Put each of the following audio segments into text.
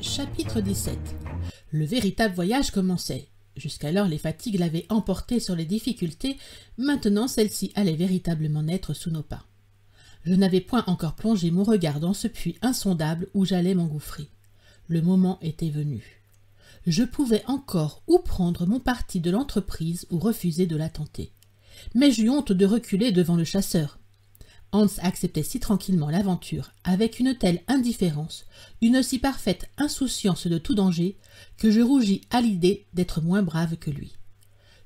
Chapitre 17 Le véritable voyage commençait. Jusqu'alors, les fatigues l'avaient emporté sur les difficultés, maintenant celle ci allait véritablement naître sous nos pas. Je n'avais point encore plongé mon regard dans ce puits insondable où j'allais m'engouffrer. Le moment était venu. Je pouvais encore ou prendre mon parti de l'entreprise ou refuser de la tenter. Mais j'eus honte de reculer devant le chasseur. Hans acceptait si tranquillement l'aventure, avec une telle indifférence, une si parfaite insouciance de tout danger, que je rougis à l'idée d'être moins brave que lui.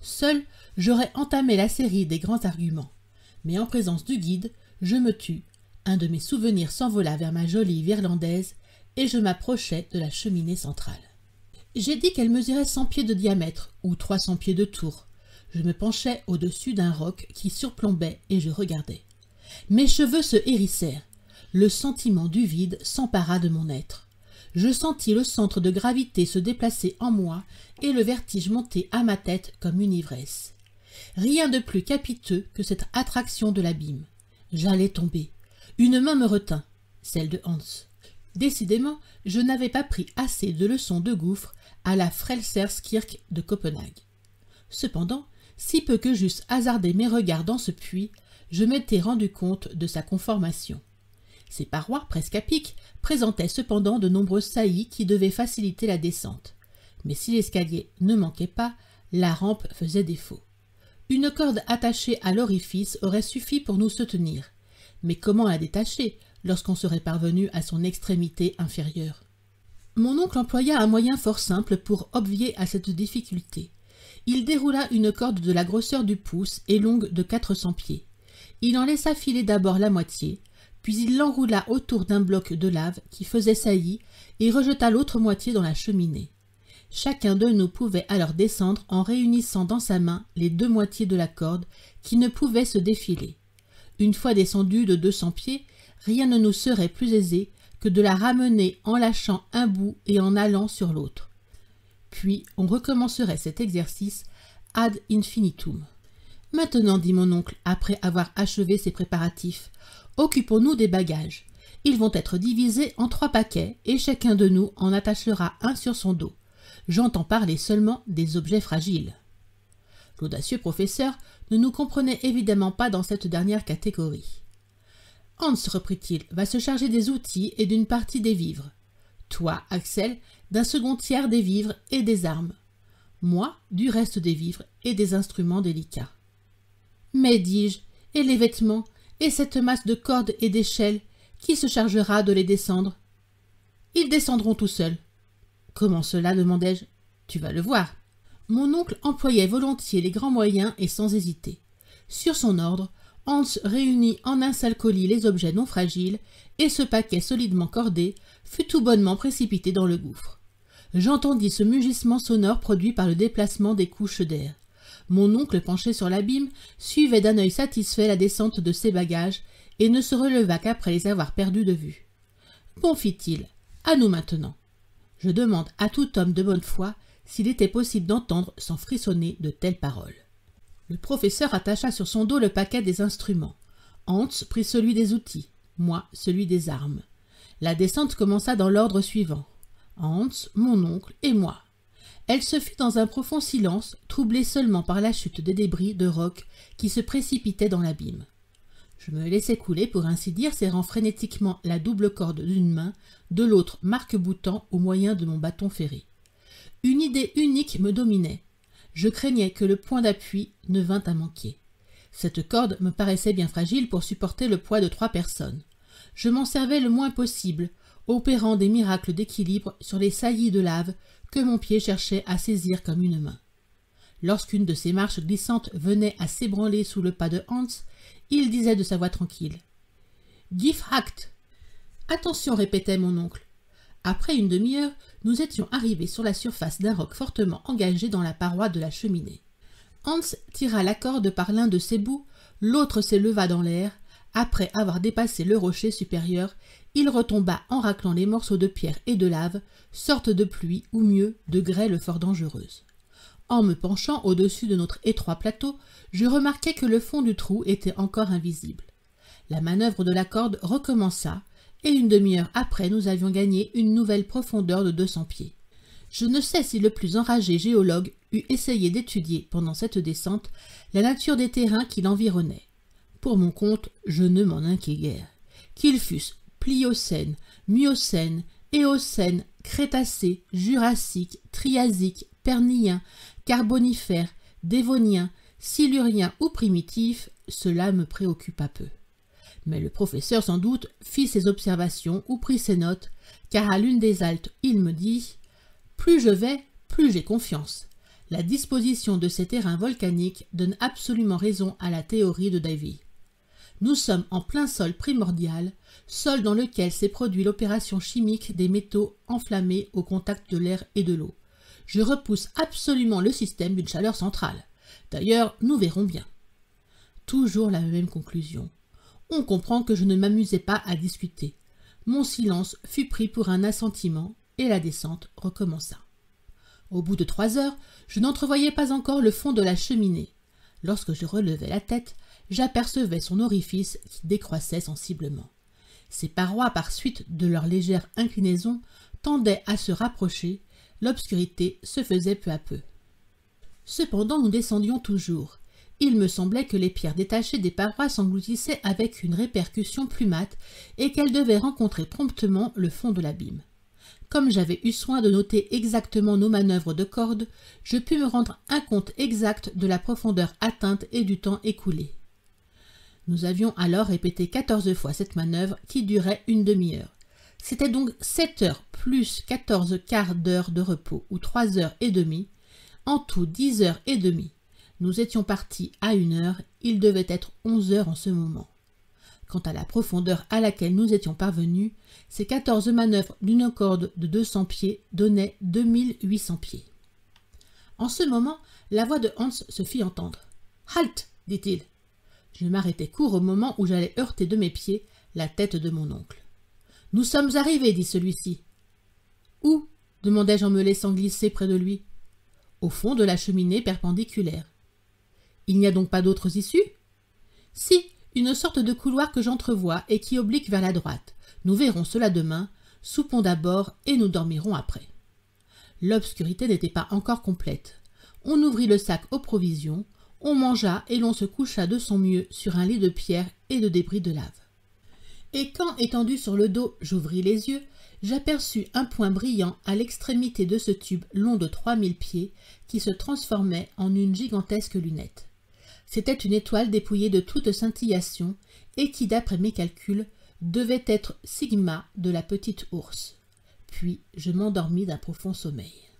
Seul, j'aurais entamé la série des grands arguments, mais en présence du guide, je me tus, un de mes souvenirs s'envola vers ma jolie virlandaise, et je m'approchai de la cheminée centrale. J'ai dit qu'elle mesurait cent pieds de diamètre, ou trois cents pieds de tour. Je me penchai au-dessus d'un roc qui surplombait, et je regardais. Mes cheveux se hérissèrent. Le sentiment du vide s'empara de mon être. Je sentis le centre de gravité se déplacer en moi et le vertige monter à ma tête comme une ivresse. Rien de plus capiteux que cette attraction de l'abîme. J'allais tomber. Une main me retint, celle de Hans. Décidément, je n'avais pas pris assez de leçons de gouffre à la Frelserskirk de Copenhague. Cependant, si peu que j'eusse hasardé mes regards dans ce puits, je m'étais rendu compte de sa conformation. Ses parois, presque à pic, présentaient cependant de nombreuses saillies qui devaient faciliter la descente. Mais si l'escalier ne manquait pas, la rampe faisait défaut. Une corde attachée à l'orifice aurait suffi pour nous soutenir. Mais comment la détacher lorsqu'on serait parvenu à son extrémité inférieure Mon oncle employa un moyen fort simple pour obvier à cette difficulté. Il déroula une corde de la grosseur du pouce et longue de 400 pieds. Il en laissa filer d'abord la moitié, puis il l'enroula autour d'un bloc de lave qui faisait saillie et rejeta l'autre moitié dans la cheminée. Chacun de nous pouvait alors descendre en réunissant dans sa main les deux moitiés de la corde qui ne pouvaient se défiler. Une fois descendue de deux cents pieds, rien ne nous serait plus aisé que de la ramener en lâchant un bout et en allant sur l'autre. Puis on recommencerait cet exercice ad infinitum. Maintenant, dit mon oncle, après avoir achevé ses préparatifs, occupons-nous des bagages. Ils vont être divisés en trois paquets et chacun de nous en attachera un sur son dos. J'entends parler seulement des objets fragiles. L'audacieux professeur ne nous comprenait évidemment pas dans cette dernière catégorie. Hans, reprit-il, va se charger des outils et d'une partie des vivres. Toi, Axel, d'un second tiers des vivres et des armes. Moi, du reste des vivres et des instruments délicats. Mais, dis-je, et les vêtements, et cette masse de cordes et d'échelles, qui se chargera de les descendre Ils descendront tout seuls. Comment cela demandai-je. Tu vas le voir. Mon oncle employait volontiers les grands moyens et sans hésiter. Sur son ordre, Hans réunit en un seul colis les objets non fragiles, et ce paquet solidement cordé fut tout bonnement précipité dans le gouffre. J'entendis ce mugissement sonore produit par le déplacement des couches d'air. Mon oncle, penché sur l'abîme, suivait d'un œil satisfait la descente de ses bagages et ne se releva qu'après les avoir perdus de vue. Bon, fit-il, à nous maintenant. Je demande à tout homme de bonne foi s'il était possible d'entendre sans frissonner de telles paroles. Le professeur attacha sur son dos le paquet des instruments. Hans prit celui des outils, moi celui des armes. La descente commença dans l'ordre suivant. Hans, mon oncle et moi. Elle se fit dans un profond silence, troublée seulement par la chute des débris de roc qui se précipitaient dans l'abîme. Je me laissai couler, pour ainsi dire, serrant frénétiquement la double corde d'une main, de l'autre marque boutant au moyen de mon bâton ferré. Une idée unique me dominait. Je craignais que le point d'appui ne vînt à manquer. Cette corde me paraissait bien fragile pour supporter le poids de trois personnes. Je m'en servais le moins possible, opérant des miracles d'équilibre sur les saillies de lave que mon pied cherchait à saisir comme une main. Lorsqu'une de ces marches glissantes venait à s'ébranler sous le pas de Hans, il disait de sa voix tranquille Gifhakt Attention, répétait mon oncle. Après une demi-heure, nous étions arrivés sur la surface d'un roc fortement engagé dans la paroi de la cheminée. Hans tira la corde par l'un de ses bouts, l'autre s'éleva dans l'air, après avoir dépassé le rocher supérieur il retomba en raclant les morceaux de pierre et de lave, sorte de pluie, ou mieux, de grêle fort dangereuse. En me penchant au-dessus de notre étroit plateau, je remarquai que le fond du trou était encore invisible. La manœuvre de la corde recommença, et une demi-heure après nous avions gagné une nouvelle profondeur de 200 pieds. Je ne sais si le plus enragé géologue eût essayé d'étudier, pendant cette descente, la nature des terrains qui l'environnaient. Pour mon compte, je ne m'en inquiétais guère. Qu'ils fussent Pliocène, Miocène, Éocène, Crétacé, Jurassique, Triasique, Pernien, Carbonifère, Dévonien, Silurien ou primitif, cela me préoccupa peu. Mais le professeur sans doute fit ses observations ou prit ses notes, car à l'une des haltes, il me dit « Plus je vais, plus j'ai confiance. La disposition de ces terrains volcaniques donne absolument raison à la théorie de Davy nous sommes en plein sol primordial, sol dans lequel s'est produit l'opération chimique des métaux enflammés au contact de l'air et de l'eau. Je repousse absolument le système d'une chaleur centrale. D'ailleurs, nous verrons bien. Toujours la même conclusion. On comprend que je ne m'amusais pas à discuter. Mon silence fut pris pour un assentiment et la descente recommença. Au bout de trois heures, je n'entrevoyais pas encore le fond de la cheminée. Lorsque je relevais la tête, j'apercevais son orifice qui décroissait sensiblement. Ses parois, par suite de leur légère inclinaison, tendaient à se rapprocher, l'obscurité se faisait peu à peu. Cependant, nous descendions toujours. Il me semblait que les pierres détachées des parois s'engloutissaient avec une répercussion plus mate et qu'elles devaient rencontrer promptement le fond de l'abîme. Comme j'avais eu soin de noter exactement nos manœuvres de corde, je pus me rendre un compte exact de la profondeur atteinte et du temps écoulé. Nous avions alors répété 14 fois cette manœuvre qui durait une demi-heure. C'était donc 7 heures plus 14 quarts d'heure de repos ou 3 heures et demie, en tout 10 heures et demie. Nous étions partis à une heure, il devait être 11 heures en ce moment. Quant à la profondeur à laquelle nous étions parvenus, ces 14 manœuvres d'une corde de 200 pieds donnaient 2800 pieds. En ce moment, la voix de Hans se fit entendre. Halte dit-il. Je m'arrêtai court au moment où j'allais heurter de mes pieds la tête de mon oncle. « Nous sommes arrivés, dit celui-ci. « Où ?» demandai-je en me laissant glisser près de lui. « Au fond de la cheminée perpendiculaire. « Il n'y a donc pas d'autres issues ?»« Si, une sorte de couloir que j'entrevois et qui oblique vers la droite. Nous verrons cela demain, soupons d'abord et nous dormirons après. » L'obscurité n'était pas encore complète. On ouvrit le sac aux provisions, on mangea et l'on se coucha de son mieux sur un lit de pierre et de débris de lave. Et quand, étendu sur le dos, j'ouvris les yeux, j'aperçus un point brillant à l'extrémité de ce tube long de trois mille pieds qui se transformait en une gigantesque lunette. C'était une étoile dépouillée de toute scintillation et qui, d'après mes calculs, devait être Sigma de la petite ours. Puis je m'endormis d'un profond sommeil.